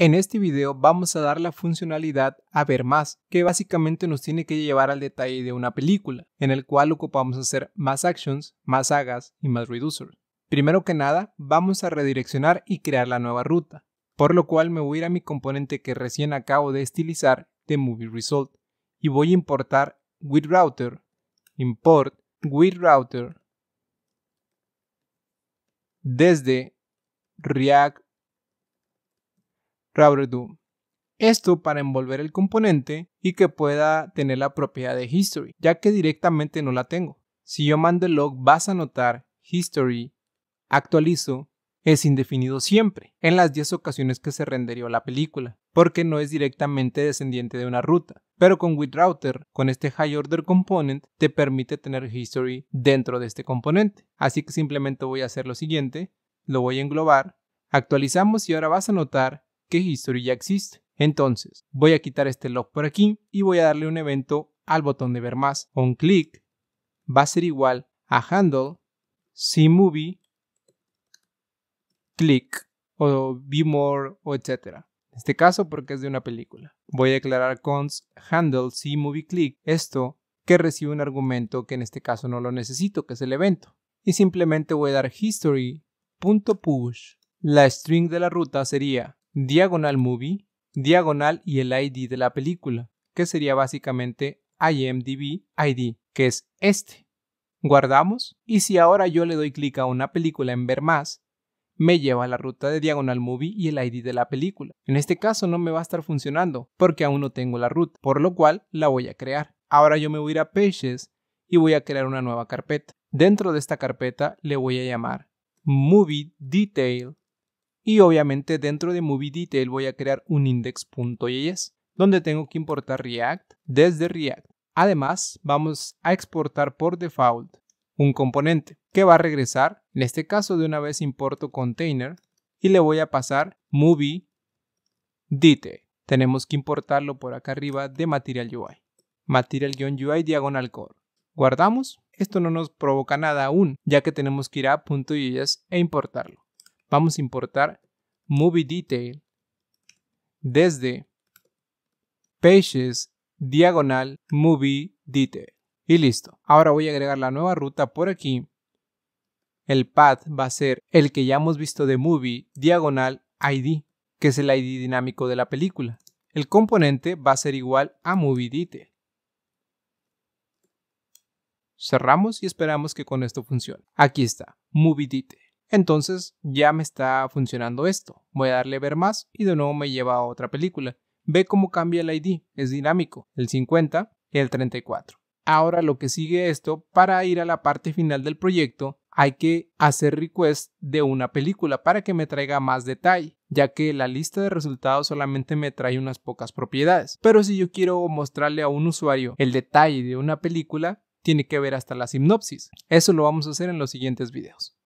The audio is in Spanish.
En este video vamos a dar la funcionalidad a ver más, que básicamente nos tiene que llevar al detalle de una película, en el cual ocupamos hacer más actions, más sagas y más reducers. Primero que nada, vamos a redireccionar y crear la nueva ruta, por lo cual me voy a ir a mi componente que recién acabo de estilizar de Movie Result y voy a importar with router, import with desde React router Doom. Esto para envolver el componente y que pueda tener la propiedad de history, ya que directamente no la tengo. Si yo mando el log vas a notar history actualizo es indefinido siempre, en las 10 ocasiones que se renderió la película, porque no es directamente descendiente de una ruta. Pero con WithRouter, con este High Order Component, te permite tener history dentro de este componente. Así que simplemente voy a hacer lo siguiente, lo voy a englobar, actualizamos y ahora vas a notar que History ya existe. Entonces, voy a quitar este log por aquí y voy a darle un evento al botón de ver más. Un clic va a ser igual a handle movie. click o be more o etc. En este caso porque es de una película. Voy a declarar const handle movie. click esto que recibe un argumento que en este caso no lo necesito, que es el evento. Y simplemente voy a dar history.push. La string de la ruta sería diagonal movie, diagonal y el ID de la película, que sería básicamente IMDb ID, que es este. Guardamos y si ahora yo le doy clic a una película en ver más, me lleva a la ruta de Diagonal Movie y el ID de la película. En este caso no me va a estar funcionando porque aún no tengo la ruta, por lo cual la voy a crear. Ahora yo me voy a ir a Pages y voy a crear una nueva carpeta. Dentro de esta carpeta le voy a llamar Movie Detail y obviamente dentro de Movie Detail voy a crear un index.js donde tengo que importar React desde React. Además, vamos a exportar por default un componente que va a regresar. En este caso, de una vez importo container y le voy a pasar movie detail. Tenemos que importarlo por acá arriba de material UI. Material-UI diagonal core. Guardamos. Esto no nos provoca nada aún, ya que tenemos que ir a .js e importarlo vamos a importar Movie Detail desde Pages diagonal Movie Detail. Y listo. Ahora voy a agregar la nueva ruta por aquí. El path va a ser el que ya hemos visto de Movie diagonal ID, que es el ID dinámico de la película. El componente va a ser igual a Movie Detail. Cerramos y esperamos que con esto funcione. Aquí está, Movie Detail. Entonces ya me está funcionando esto. Voy a darle ver más y de nuevo me lleva a otra película. Ve cómo cambia el ID, es dinámico, el 50 y el 34. Ahora lo que sigue esto, para ir a la parte final del proyecto, hay que hacer request de una película para que me traiga más detalle, ya que la lista de resultados solamente me trae unas pocas propiedades. Pero si yo quiero mostrarle a un usuario el detalle de una película, tiene que ver hasta la sinopsis. Eso lo vamos a hacer en los siguientes videos.